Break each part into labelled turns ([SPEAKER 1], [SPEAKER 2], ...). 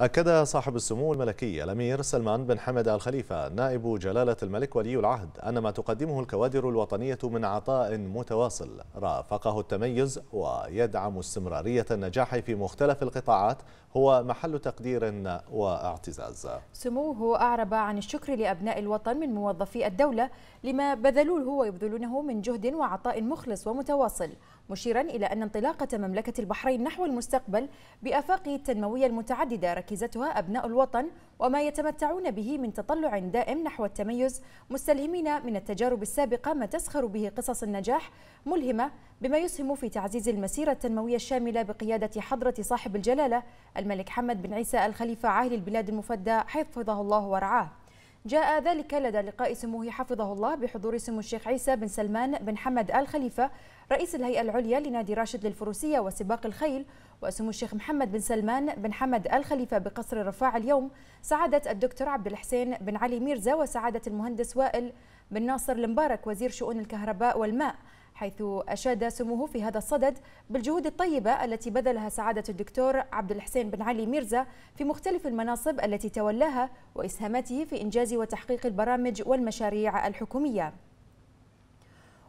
[SPEAKER 1] أكد صاحب السمو الملكي الأمير سلمان بن حمد الخليفة نائب جلالة الملك ولي العهد أن ما تقدمه الكوادر الوطنية من عطاء متواصل رافقه التميز ويدعم استمرارية النجاح في مختلف القطاعات هو محل تقدير واعتزاز
[SPEAKER 2] سموه أعرب عن الشكر لأبناء الوطن من موظفي الدولة لما بذلوه ويبذلونه من جهد وعطاء مخلص ومتواصل مشيرا إلى أن انطلاقة مملكة البحرين نحو المستقبل بآفاقه التنموية المتعددة ركزتها أبناء الوطن وما يتمتعون به من تطلع دائم نحو التميز مستلهمين من التجارب السابقة ما تسخر به قصص النجاح ملهمة بما يسهم في تعزيز المسيرة التنموية الشاملة بقيادة حضرة صاحب الجلالة الملك حمد بن عيسى الخليفة عاهل البلاد المفدى حفظه الله ورعاه جاء ذلك لدى لقاء سموه حفظه الله بحضور سمو الشيخ عيسى بن سلمان بن حمد آل خليفة رئيس الهيئة العليا لنادي راشد للفروسية وسباق الخيل وسمو الشيخ محمد بن سلمان بن حمد آل خليفة بقصر الرفاع اليوم سعادة الدكتور عبد الحسين بن علي ميرزا وسعادة المهندس وائل بن ناصر المبارك وزير شؤون الكهرباء والماء حيث أشاد سموه في هذا الصدد بالجهود الطيبة التي بذلها سعادة الدكتور عبد الحسين بن علي ميرزا في مختلف المناصب التي تولاها وإسهاماته في إنجاز وتحقيق البرامج والمشاريع الحكومية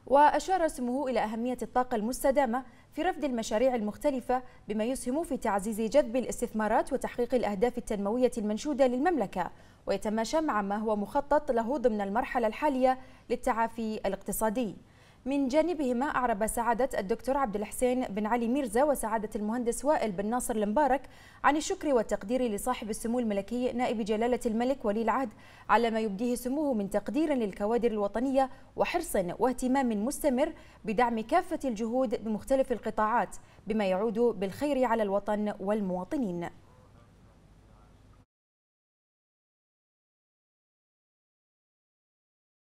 [SPEAKER 2] وأشار سموه إلى أهمية الطاقة المستدامة في رفض المشاريع المختلفة بما يسهم في تعزيز جذب الاستثمارات وتحقيق الأهداف التنموية المنشودة للمملكة ويتماشى مع ما هو مخطط له ضمن المرحلة الحالية للتعافي الاقتصادي من جانبهما أعرب سعادة الدكتور عبد الحسين بن علي ميرزا وسعادة المهندس وائل بن ناصر المبارك عن الشكر والتقدير لصاحب السمو الملكي نائب جلالة الملك ولي العهد على ما يبديه سموه من تقدير للكوادر الوطنية وحرص واهتمام مستمر بدعم كافة الجهود بمختلف القطاعات بما يعود بالخير على الوطن والمواطنين